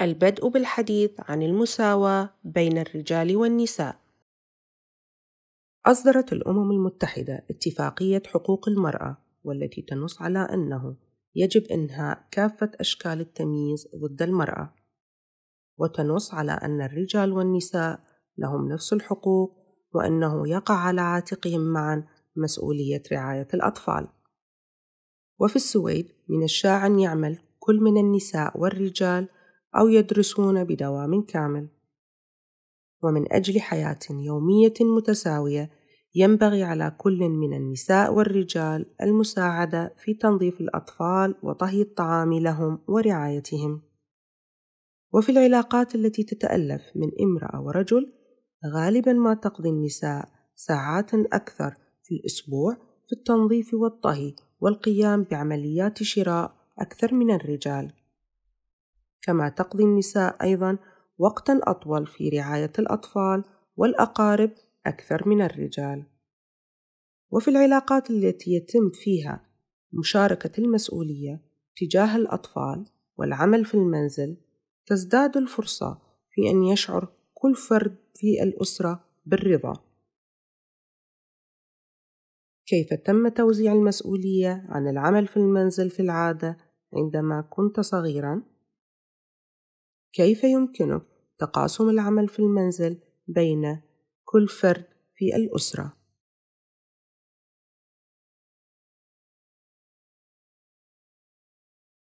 البدء بالحديث عن المساواة بين الرجال والنساء. أصدرت الأمم المتحدة اتفاقية حقوق المرأة والتي تنص على أنه يجب إنهاء كافة أشكال التمييز ضد المرأة، وتنص على أن الرجال والنساء لهم نفس الحقوق وأنه يقع على عاتقهم معًا مسؤولية رعاية الأطفال. وفي السويد من الشائع أن يعمل كل من النساء والرجال أو يدرسون بدوام كامل ومن أجل حياة يومية متساوية ينبغي على كل من النساء والرجال المساعدة في تنظيف الأطفال وطهي الطعام لهم ورعايتهم وفي العلاقات التي تتألف من امرأة ورجل غالبا ما تقضي النساء ساعات أكثر في الأسبوع في التنظيف والطهي والقيام بعمليات شراء أكثر من الرجال كما تقضي النساء أيضا وقتا أطول في رعاية الأطفال والأقارب أكثر من الرجال. وفي العلاقات التي يتم فيها مشاركة المسؤولية تجاه الأطفال والعمل في المنزل، تزداد الفرصة في أن يشعر كل فرد في الأسرة بالرضا. كيف تم توزيع المسؤولية عن العمل في المنزل في العادة عندما كنت صغيرًا؟ كيف يمكنك تقاسم العمل في المنزل بين كل فرد في الأسرة؟